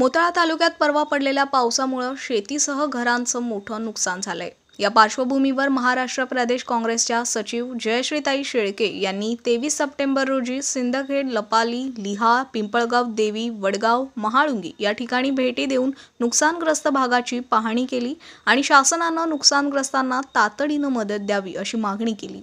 मोताळा तालुक्यात परवा पडलेल्या पावसामुळं शेतीसह घरांचं मोठं नुकसान झालंय या पार्श्वभूमीवर महाराष्ट्र प्रदेश काँग्रेसच्या सचिव जयश्रीताई शेळके यांनी तेवीस सप्टेंबर रोजी सिंदखेड लपाली लिहा पिंपळगाव देवी वडगाव महाळुंगी या ठिकाणी भेटी देऊन नुकसानग्रस्त भागाची पाहणी केली आणि शासनानं नुकसानग्रस्तांना तातडीनं मदत द्यावी अशी मागणी केली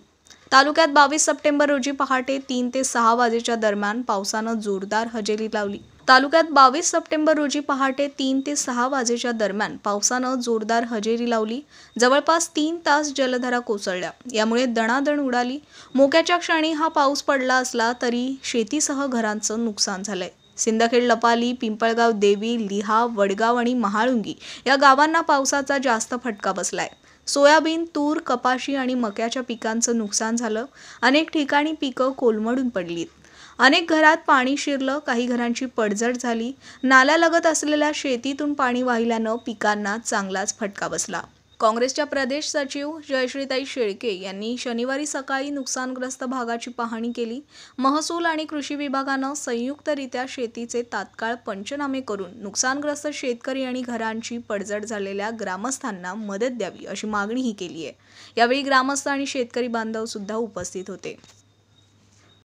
तालुक्यात बावीस सप्टेंबर रोजी पहाटे तीन ते सहा वाजेच्या दरम्यान पावसानं जोरदार हजेरी लावली तालुक्यात बावीस सप्टेंबर रोजी पहाटे तीन ते सहा वाजेच्या दरम्यान पावसानं जोरदार हजेरी लावली जवळपास तीन तास जलधारा कोसळल्या यामुळे दणादण उडाली मोक्याच्या क्षणी हा पाऊस पडला असला तरी शेतीसह घरांचं नुकसान झालंय सिंदखेड लपाली पिंपळगाव देवी लिहा वडगाव आणि महाळुंगी या गावांना पावसाचा जास्त फटका बसलाय सोयाबीन तूर कपाशी आणि मक्याच्या पिकांचं नुकसान झालं अनेक ठिकाणी पिकं कोलमडून पडलीत अनेक घरात पाणी शिरलं काही घरांची पडझड झाली नाल्यालगत असलेल्या शेतीतून पाणी वाहिल्यानं पिकांना चांगलाच फटका बसला काँग्रेसच्या प्रदेश सचिव जयश्रीताई शेळके यांनी शनिवारी सकाळी नुकसानग्रस्त भागाची पाहणी केली महसूल आणि कृषी विभागानं संयुक्तरित्या शेतीचे तात्काळ पंचनामे करून नुकसानग्रस्त शेतकरी आणि घरांची पडझड झालेल्या ग्रामस्थांना मदत द्यावी अशी मागणीही केली आहे यावेळी ग्रामस्थ आणि शेतकरी बांधव सुद्धा उपस्थित होते